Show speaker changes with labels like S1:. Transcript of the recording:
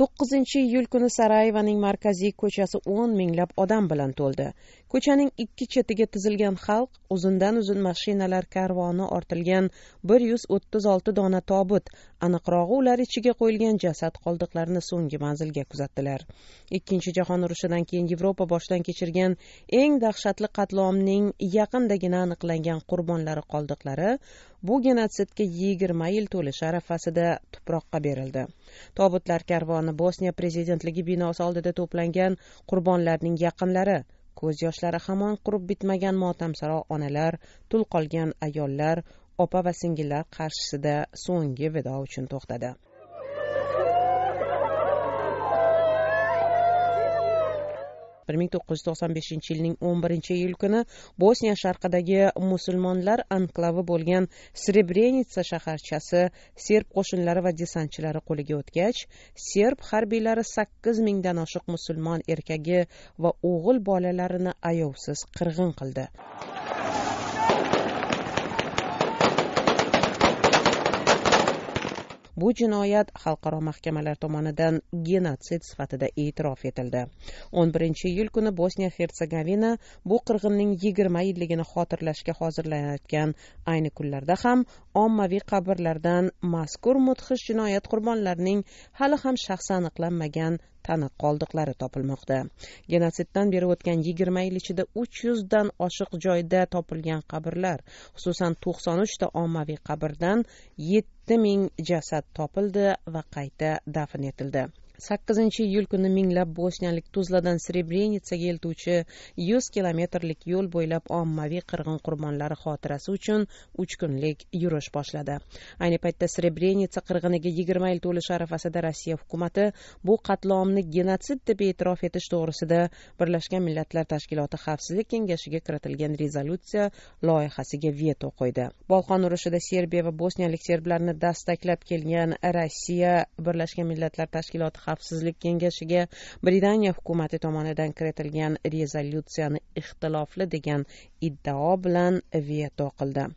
S1: to'qqizinchi iyul kuni sarayevaning markaziy ko'chasi o'n minglab odam bilan to'ldi ko'chaning ikki chetiga tizilgan xalq uzundan uzun mashinalar karvoni ortilgan bir yuz o'ttiz olti dona tobut aniqrog'i ular ichiga qo'yilgan jasad qoldiqlarini so'nggi manzilga kuzatdilar ikkinchi jahon urushidan keyin yevropa boshdan kechirgan eng dahshatli qatlomning yaqindagina aniqlangan qurbonlari qoldiqlari bu genotsidga yigirma yil to'lish arafasida tuproqqa berildi tobutlar karvoni bosniya prezidentligi binosi oldida to'plangan qurbonlarning yaqinlari ko'z yoshlari hamon qurib bitmagan motamsaro onalar tul qolgan ayollar opa va singillar qarshisida so'nggi vido uchun to'xtadi bir ming to'qqiz yuz to'qson beshinchi yilning o'n birinchi iyul kuni bosniya sharqidagi musulmonlar anklavi bo'lgan srebrenitsa shaharchasi serb qo'shinlari va desantchilari qo'liga o'tgach serb harbiylari sakkiz mingdan oshiq musulmon erkagi va o'g'il bolalarini ayovsiz qirg'in qildi bu jinoyat xalqaro mahkamalar tomonidan genotsid sifatida e'tirof etildi o'n birinchi iyul kuni bosniya hersegovina bu qirg'inning yigirma yilligini xotirlashga hozirlanayotgan ayni kunlarda ham ommaviy qabrlardan mazkur mudhish jinoyat qurbonlarining hali ham shaxsi aniqlanmagan tana qoldiqlari topilmoqda genotsiddan beri o'tgan yigirma yil ichida uch yuzdan oshiq joyda topilgan qabrlar xususan to'qson uchta ommaviy qabrdan yetti yetti ming jasad topildi va qayta dafn etildi sakkizinchi iyul kuni minglab bosniyalik tuzladan srebrenitsaga eltuvchi yuz kilometrlik yo'l bo'ylab ommaviy qirg'in qurbonlari xotirasi uchun uch kunlik yurish boshladi ayni paytda srebrenitsa qirg'iniga yigirma yil to'lish arafasida rossiya hukumati bu qatlomni genotsid deb e'tirof etish to'g'risida birlashgan millatlar tashkiloti xavfsizlik kengashiga kiritilgan rezolyutsiya loyihasiga veto qo'ydi bolqon urushida serbiya va bosniyalik serblarni dastaklab kelgan rossiya birlashgan millatlar tashkiloti xavfsizlik kengashiga britaniya hukumati tomonidan kiritilgan rezolyutsiyani ixtilofli degan iddao bilan veto qildi